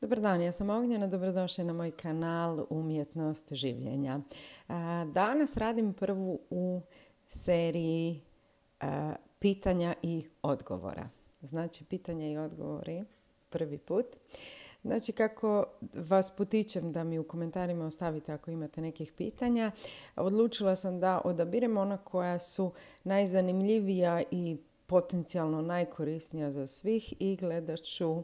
Dobar dan, ja sam Ognjena, dobrodošli na moj kanal Umjetnost življenja. Danas radim prvu u seriji pitanja i odgovora. Znači, pitanja i odgovori prvi put. Znači, kako vas potičem da mi u komentarima ostavite ako imate nekih pitanja, odlučila sam da odabirem ona koja su najzanimljivija i potencijalno najkorisnija za svih i gledat ću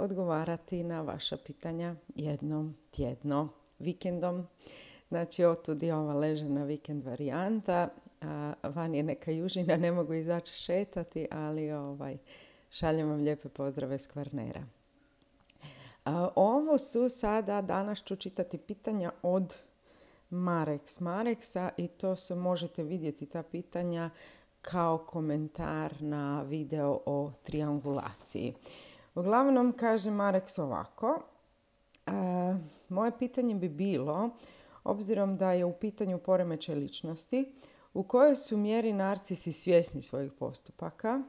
odgovarati na vaša pitanja jednom tjedno vikendom. Znači, otud je ova ležena vikend varijanta. van je neka južina, ne mogu izaći šetati, ali ovaj, šaljem vam lijepe pozdrave s Kvarnera. ovo su sada, danas ću čitati pitanja od Marex Mareksa i to su, možete vidjeti ta pitanja kao komentar na video o triangulaciji. Uglavnom, kaže Mareks ovako, e, moje pitanje bi bilo, obzirom da je u pitanju poremećaj ličnosti, u kojoj su mjeri narcisi svjesni svojih postupaka,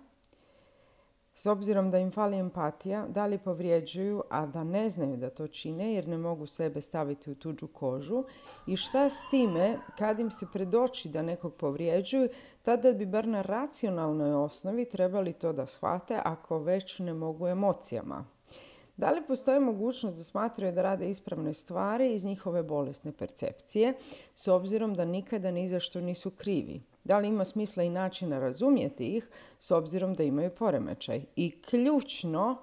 s obzirom da im fali empatija, da li povrijeđuju, a da ne znaju da to čine jer ne mogu sebe staviti u tuđu kožu i šta s time kad im se predoči da nekog povrijeđuju, tada bi bar na racionalnoj osnovi trebali to da shvate ako već ne mogu emocijama. Da li postoji mogućnost da smatraju da rade ispravne stvari iz njihove bolesne percepcije, s obzirom da nikada ni za što nisu krivi? Da li ima smisla i načina razumjeti ih s obzirom da imaju poremećaj? I ključno,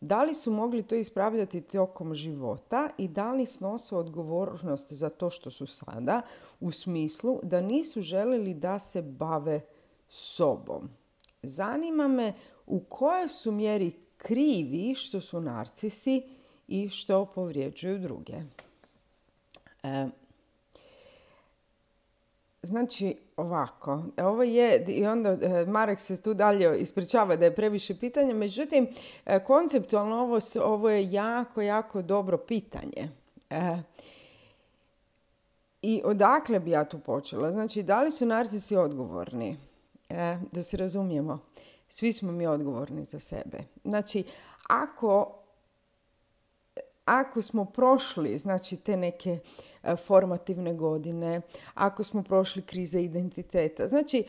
da li su mogli to ispravljati tokom života i da li snose odgovornost za to što su sada u smislu da nisu željeli da se bave sobom? Zanima me u kojoj su mjeri krivi što su narcisi i što povrijeđuju druge. E, Znači, ovako, ovo je, i onda e, Marek se tu dalje ispričava da je previše pitanja, međutim, e, konceptualno ovo, ovo je jako, jako dobro pitanje. E, I odakle bi ja tu počela? Znači, da li su narcisi odgovorni? da se razumijemo, svi smo mi odgovorni za sebe. Znači, ako ako smo prošli znači te neke e, formativne godine, ako smo prošli krize identiteta. Znači,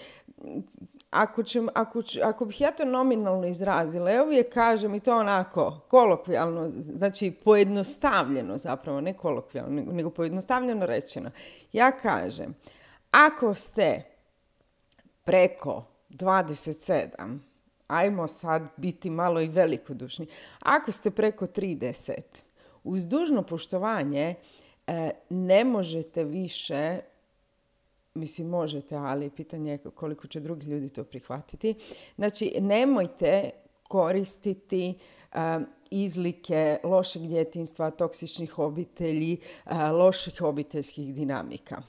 ako, ako, ako bih ja to nominalno izrazila, ja uvijek kažem i to onako kolokvijalno, znači pojednostavljeno zapravo, ne kolokvijalno, nego pojednostavljeno rečeno. Ja kažem, ako ste preko 27, ajmo sad biti malo i velikodušni, ako ste preko 30, uz dužno poštovanje e, ne možete više mislim možete, ali pitanje je koliko će drugi ljudi to prihvatiti. Znači, nemojte koristiti e, izlike lošeg djetinstva, toksičnih obitelji, e, loših obiteljskih dinamika.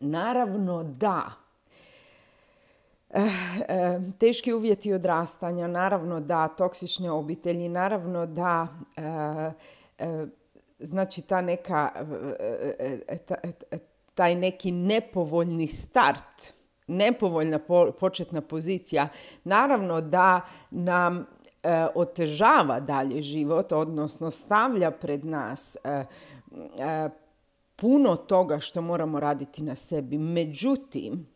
Naravno da, teški uvjeti odrastanja, naravno da, toksične obitelji, naravno da E, znači ta neka, e, e, taj neki nepovoljni start, nepovoljna početna pozicija, naravno da nam otežava dalje život, odnosno stavlja pred nas puno toga što moramo raditi na sebi. Međutim,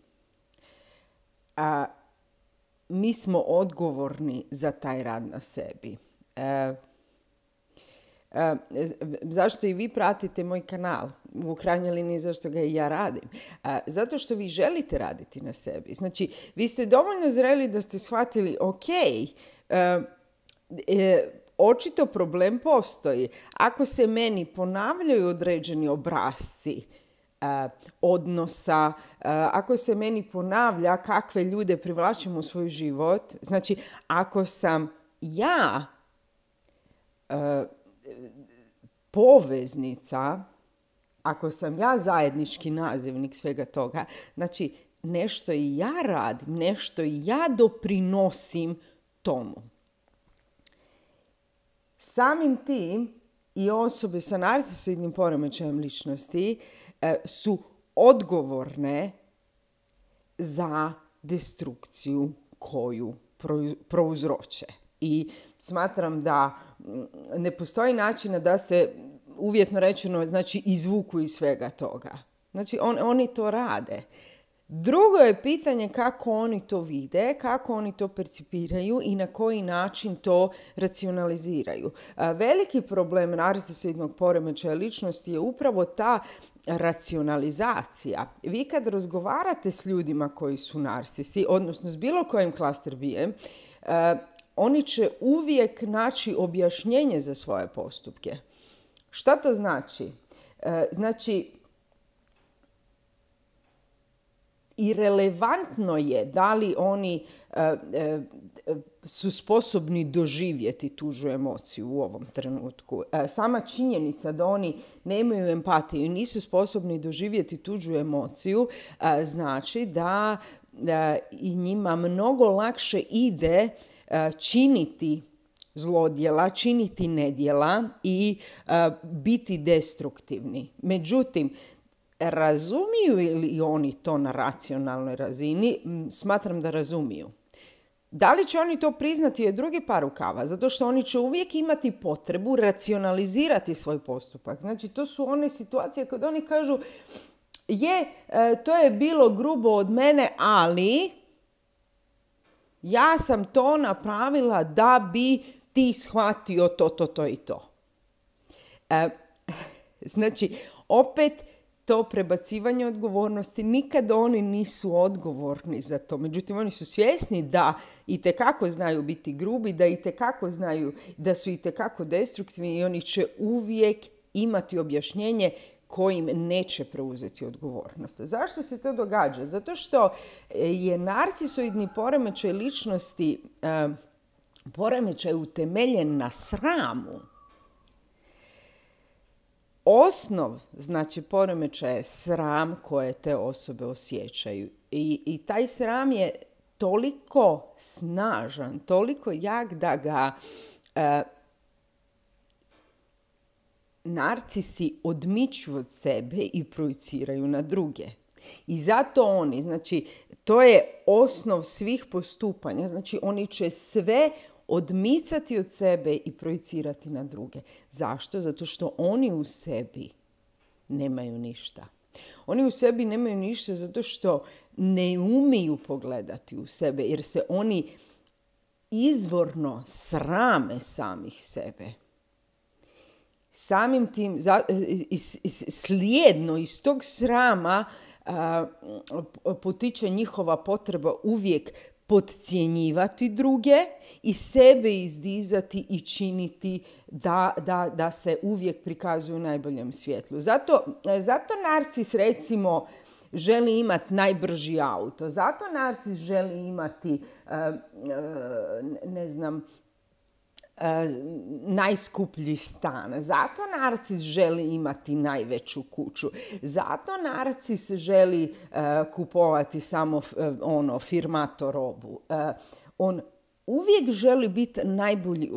mi smo odgovorni za taj rad na sebi. Eh, zašto i vi pratite moj kanal, u krajnjoj liniji zašto ga i ja radim. Eh, zato što vi želite raditi na sebi. Znači, vi ste dovoljno zreli da ste shvatili, ok, eh, očito problem postoji. Ako se meni ponavljaju određeni obrasci odnosa, ako se meni ponavlja kakve ljude privlačim u svoj život, znači ako sam ja poveznica, ako sam ja zajednički nazivnik svega toga, znači nešto i ja radim, nešto i ja doprinosim tomu. Samim tim i osobe sa narcisoidnim poremećajem ličnosti e, su odgovorne za destrukciju koju prouzroče i smatram da mm, ne postoji načina da se uvjetno rečeno znači izvuku iz svega toga. Znači oni to rade. Drugo je pitanje kako oni to vide, kako oni to percipiraju i na koji način to racionaliziraju. Veliki problem narcisoidnog poremećaja ličnosti je upravo ta racionalizacija. Vi kad razgovarate s ljudima koji su narcisi, odnosno s bilo kojim klaster bijem, oni će uvijek naći objašnjenje za svoje postupke. Šta to znači? E, znači, i relevantno je da li oni e, e, su sposobni doživjeti tužu emociju u ovom trenutku. Sama činjenica da oni nemaju empatiju i nisu sposobni doživjeti tuđu emociju znači da i njima mnogo lakše ide E, činiti zlodjela, činiti nedjela i e, biti destruktivni. Međutim, razumiju li oni to na racionalnoj razini? Smatram da razumiju. Da li će oni to priznati je drugi par rukava, zato što oni će uvijek imati potrebu racionalizirati svoj postupak. Znači, to su one situacije kad oni kažu je, e, to je bilo grubo od mene, ali ja sam to napravila da bi ti shvatio to, to, to i to. E, znači, opet to prebacivanje odgovornosti, nikad oni nisu odgovorni za to. Međutim, oni su svjesni da i kako znaju biti grubi, da i kako znaju da su i kako destruktivni i oni će uvijek imati objašnjenje kojim neće preuzeti odgovornost. Zašto se to događa? Zato što e, je narcisoidni poremećaj ličnosti e, poremećaj utemeljen na sramu. Osnov, znači, poremećaj je sram koje te osobe osjećaju. I, taj sram je toliko snažan, toliko jak da ga e, narcisi odmiču od sebe i projiciraju na druge. I zato oni, znači, to je osnov svih postupanja, znači oni će sve odmicati od sebe i projicirati na druge. Zašto? Zato što oni u sebi nemaju ništa. Oni u sebi nemaju ništa zato što ne umiju pogledati u sebe jer se oni izvorno srame samih sebe samim tim slijedno iz tog srama potiče njihova potreba uvijek podcjenjivati druge i sebe izdizati i činiti da, da, da se uvijek prikazuju u najboljem svjetlu. Zato, zato narcis recimo želi imati najbrži auto. Zato narcis želi imati, ne znam, E, najskuplji stan. Zato Narcis želi imati najveću kuću. Zato Narcis želi e, kupovati samo e, ono firmato robu. On uvijek želi biti najbolji,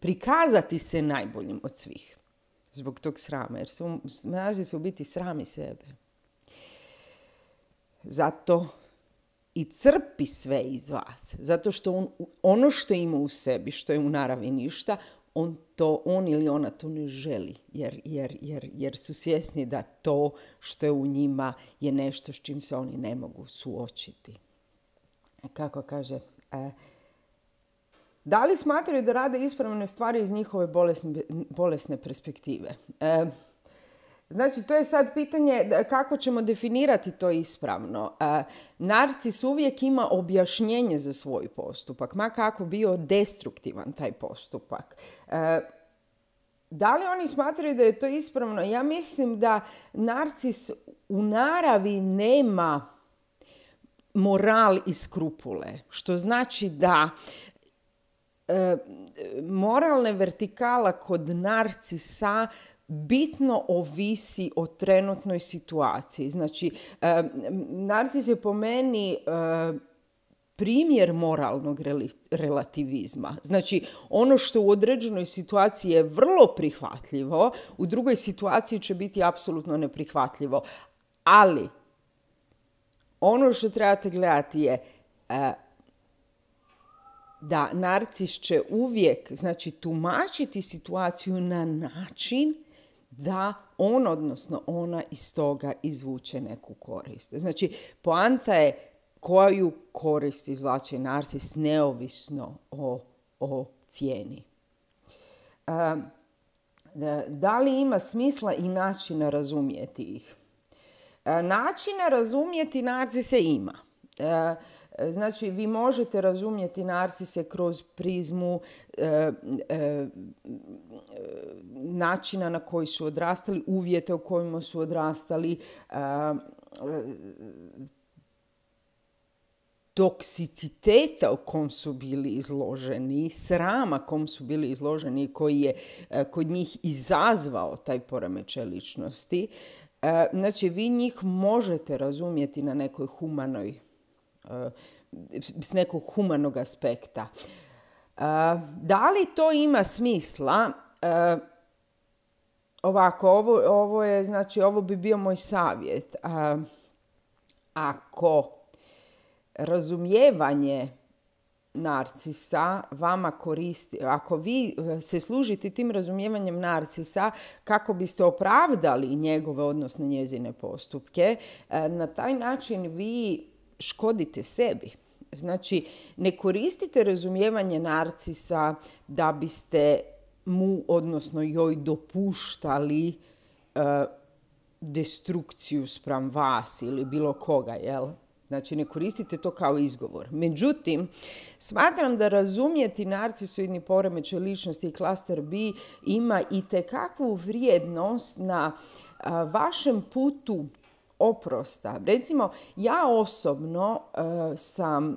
prikazati se najboljim od svih. Zbog tog srama, jer Narcis biti srami sebe. Zato i crpi sve iz vas. Zato što on, ono što ima u sebi, što je u naravi ništa, on to, on ili ona to ne želi, jer, jer, jer, jer su svjesni da to što je u njima je nešto s čim se oni ne mogu suočiti. Kako kaže, e, da li smatraju da rade ispravne stvari iz njihove bolesne, bolesne perspektive? E, Znači, to je sad pitanje kako ćemo definirati to ispravno. E, narcis uvijek ima objašnjenje za svoj postupak, ma kako bio destruktivan taj postupak. E, da li oni smatraju da je to ispravno? Ja mislim da narcis u naravi nema moral i skrupule, što znači da e, moralne vertikala kod narcisa bitno ovisi o trenutnoj situaciji. Znači, narcis je po meni primjer moralnog relativizma. Znači, ono što u određenoj situaciji je vrlo prihvatljivo, u drugoj situaciji će biti apsolutno neprihvatljivo. Ali, ono što trebate gledati je e, da narcis će uvijek znači, tumačiti situaciju na način da on, odnosno ona iz toga izvuče neku korist. Znači, poanta je koju korist izvlače narcis neovisno o, o cijeni. da li ima smisla i načina razumjeti ih? Načina razumjeti narcise ima. E, e, znači, vi možete razumjeti narcise kroz prizmu e, načina na koji su odrastali, uvjete u kojima su odrastali, toksiciteta u kom su bili izloženi, srama kom su bili izloženi koji je kod njih izazvao taj poremećaj ličnosti. Znači, vi njih možete razumjeti na nekoj humanoj Uh, s nekog humanog aspekta. Uh, da li to ima smisla? Uh, ovako, ovo, ovo je, znači, ovo bi bio moj savjet. Ako razumijevanje narcisa vama koristi, ako vi se služite tim razumijevanjem narcisa kako biste opravdali njegove, odnosno njezine postupke, na taj način vi škodite sebi. Znači, ne koristite razumijevanje narcisa da biste mu, odnosno joj, dopuštali e, destrukciju spram vas ili bilo koga, jel? Znači, ne koristite to kao izgovor. Međutim, smatram da razumijeti narcisoidni poremećaj ličnosti i klaster B ima i tekakvu vrijednost na vašem putu oprosta. Recimo, ja osobno e, sam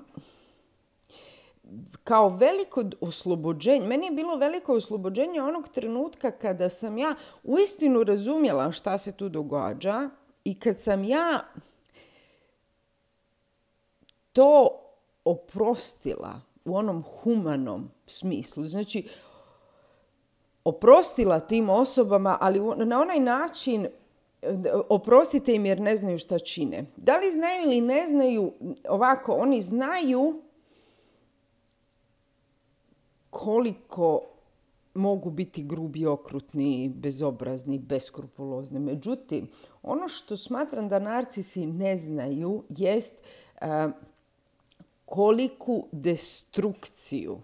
kao veliko oslobođenje, meni je bilo veliko oslobođenje onog trenutka kada sam ja uistinu razumjela šta se tu događa i kad sam ja to oprostila u onom humanom smislu. Znači, oprostila tim osobama, ali na onaj način oprostite im jer ne znaju šta čine. Da li znaju ili ne znaju, ovako, oni znaju koliko mogu biti grubi, okrutni, bezobrazni, beskrupulozni. Međutim, ono što smatram da narcisi ne znaju jest e, koliku destrukciju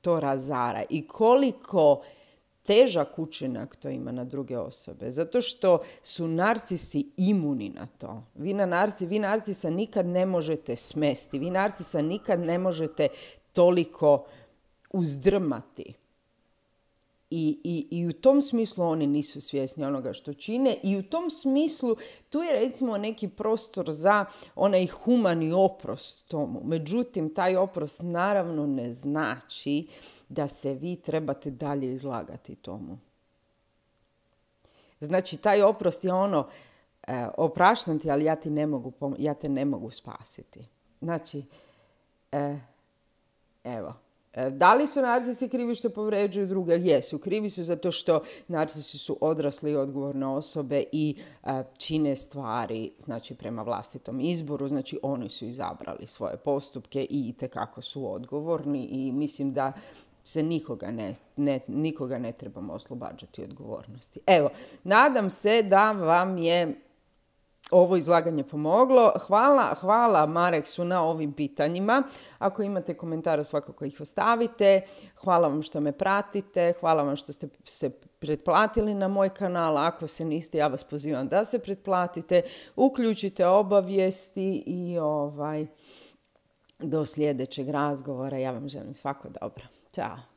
to razara i koliko težak učinak to ima na druge osobe. Zato što su narcisi imuni na to. Vi, na narci, vi narcisa nikad ne možete smesti. Vi narcisa nikad ne možete toliko uzdrmati. I, i, I u tom smislu oni nisu svjesni onoga što čine i u tom smislu tu je recimo neki prostor za onaj humani oprost tomu. Međutim, taj oprost naravno ne znači da se vi trebate dalje izlagati tomu. Znači, taj oprost je ono, e, ali ja, ti ne mogu, ja te ne mogu spasiti. Znači, e, evo, e, da li su narcisi krivi što povređuju druge? Jesu. Krivi su zato što narcisi su odrasli i odgovorne osobe i e, čine stvari znači, prema vlastitom izboru. Znači oni su izabrali svoje postupke i itekako su odgovorni i mislim da se nikoga ne, nikoga ne trebamo oslobađati odgovornosti. Evo, nadam se da vam je ovo izlaganje pomoglo. Hvala, hvala Mareksu na ovim pitanjima. Ako imate komentara, svakako ih ostavite. Hvala vam što me pratite. Hvala vam što ste se pretplatili na moj kanal. Ako se niste, ja vas pozivam da se pretplatite. Uključite obavijesti i ovaj do sljedećeg razgovora. Ja vam želim svako dobro. Tchau. Tá.